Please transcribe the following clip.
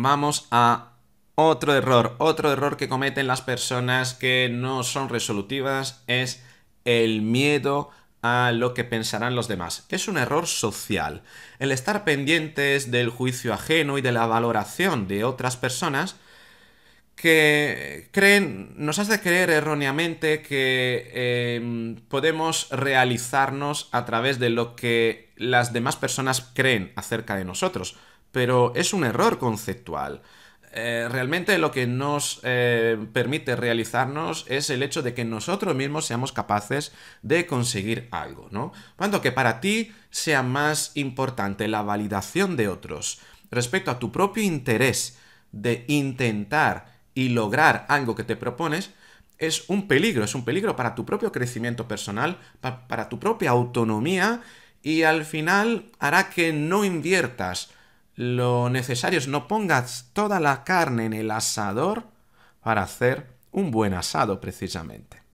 Vamos a otro error. Otro error que cometen las personas que no son resolutivas es el miedo a lo que pensarán los demás. Es un error social. El estar pendientes del juicio ajeno y de la valoración de otras personas que creen, nos hace creer erróneamente que em, podemos realizarnos a través de lo que las demás personas creen acerca de nosotros pero es un error conceptual. Eh, realmente lo que nos eh, permite realizarnos es el hecho de que nosotros mismos seamos capaces de conseguir algo, ¿no? Cuando que para ti sea más importante la validación de otros respecto a tu propio interés de intentar y lograr algo que te propones, es un peligro, es un peligro para tu propio crecimiento personal, para tu propia autonomía y al final hará que no inviertas lo necesario es no pongas toda la carne en el asador para hacer un buen asado precisamente.